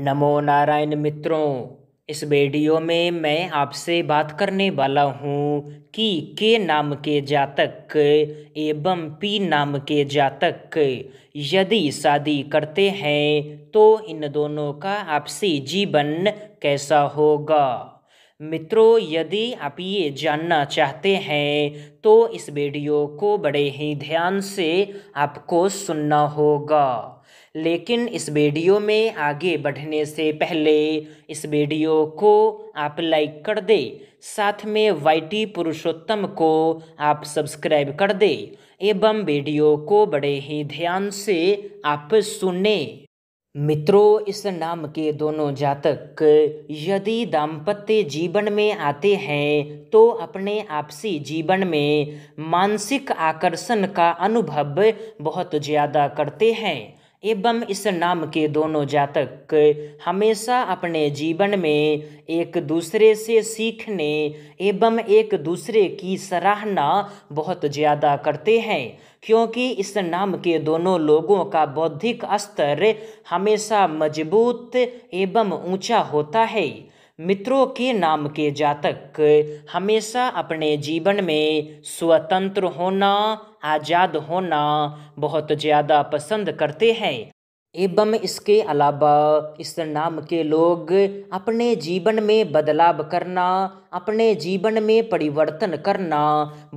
नमो नारायण मित्रों इस वीडियो में मैं आपसे बात करने वाला हूँ कि के नाम के जातक एवं पी नाम के जातक यदि शादी करते हैं तो इन दोनों का आपसी जीवन कैसा होगा मित्रों यदि आप ये जानना चाहते हैं तो इस वीडियो को बड़े ही ध्यान से आपको सुनना होगा लेकिन इस वीडियो में आगे बढ़ने से पहले इस वीडियो को आप लाइक कर दे साथ में वाईटी पुरुषोत्तम को आप सब्सक्राइब कर दे एवं वीडियो को बड़े ही ध्यान से आप सुने मित्रों इस नाम के दोनों जातक यदि दाम्पत्य जीवन में आते हैं तो अपने आपसी जीवन में मानसिक आकर्षण का अनुभव बहुत ज़्यादा करते हैं एवं इस नाम के दोनों जातक हमेशा अपने जीवन में एक दूसरे से सीखने एवं एक दूसरे की सराहना बहुत ज़्यादा करते हैं क्योंकि इस नाम के दोनों लोगों का बौद्धिक स्तर हमेशा मजबूत एवं ऊंचा होता है मित्रों के नाम के जातक हमेशा अपने जीवन में स्वतंत्र होना आज़ाद होना बहुत ज़्यादा पसंद करते हैं एवं इसके अलावा इस नाम के लोग अपने जीवन में बदलाव करना अपने जीवन में परिवर्तन करना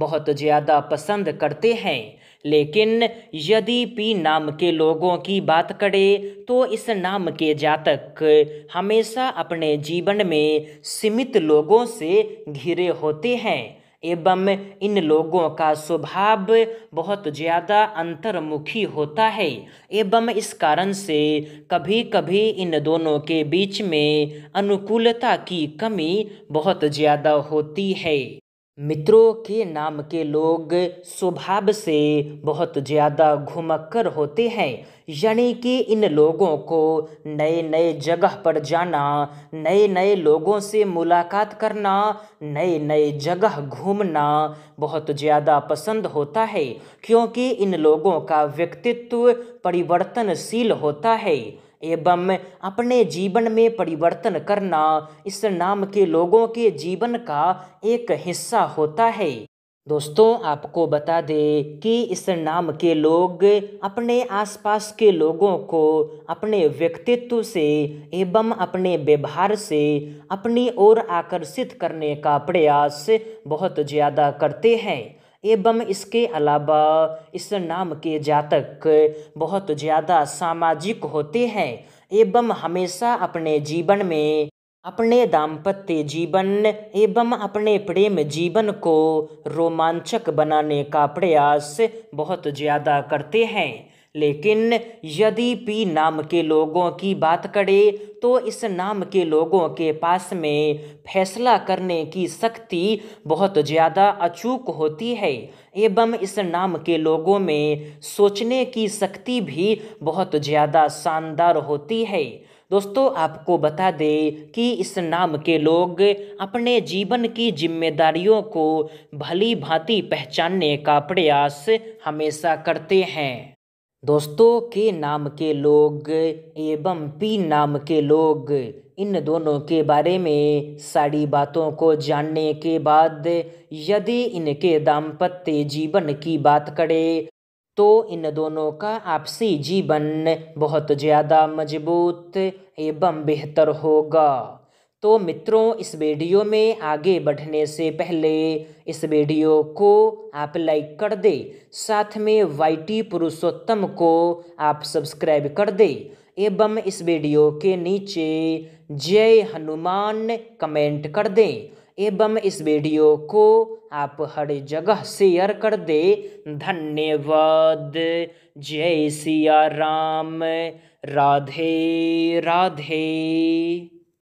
बहुत ज़्यादा पसंद करते हैं लेकिन यदि पी नाम के लोगों की बात करें तो इस नाम के जातक हमेशा अपने जीवन में सीमित लोगों से घिरे होते हैं एवं इन लोगों का स्वभाव बहुत ज़्यादा अंतर्मुखी होता है एवं इस कारण से कभी कभी इन दोनों के बीच में अनुकूलता की कमी बहुत ज़्यादा होती है मित्रों के नाम के लोग स्वभाव से बहुत ज़्यादा घुमक्कर होते हैं यानी कि इन लोगों को नए नए जगह पर जाना नए नए लोगों से मुलाकात करना नए नए जगह घूमना बहुत ज़्यादा पसंद होता है क्योंकि इन लोगों का व्यक्तित्व परिवर्तनशील होता है एवं अपने जीवन में परिवर्तन करना इस नाम के लोगों के जीवन का एक हिस्सा होता है दोस्तों आपको बता दें कि इस नाम के लोग अपने आसपास के लोगों को अपने व्यक्तित्व से एवं अपने व्यवहार से अपनी ओर आकर्षित करने का प्रयास बहुत ज़्यादा करते हैं एवं इसके अलावा इस नाम के जातक बहुत ज़्यादा सामाजिक होते हैं एवं हमेशा अपने जीवन में अपने दाम्पत्य जीवन एवं अपने प्रेम जीवन को रोमांचक बनाने का प्रयास बहुत ज़्यादा करते हैं लेकिन यदि पी नाम के लोगों की बात करे तो इस नाम के लोगों के पास में फैसला करने की शक्ति बहुत ज़्यादा अचूक होती है एवं इस नाम के लोगों में सोचने की शक्ति भी बहुत ज़्यादा शानदार होती है दोस्तों आपको बता दें कि इस नाम के लोग अपने जीवन की जिम्मेदारियों को भली भांति पहचानने का प्रयास हमेशा करते हैं दोस्तों के नाम के लोग एवं पी नाम के लोग इन दोनों के बारे में सारी बातों को जानने के बाद यदि इनके दाम्पत्य जीवन की बात करें तो इन दोनों का आपसी जीवन बहुत ज़्यादा मजबूत एवं बेहतर होगा तो मित्रों इस वीडियो में आगे बढ़ने से पहले इस वीडियो को आप लाइक कर दे साथ में वाईटी पुरुषोत्तम को आप सब्सक्राइब कर दे एवं इस वीडियो के नीचे जय हनुमान कमेंट कर दें एवं इस वीडियो को आप हर जगह शेयर कर दे धन्यवाद जय सिया राम राधे राधे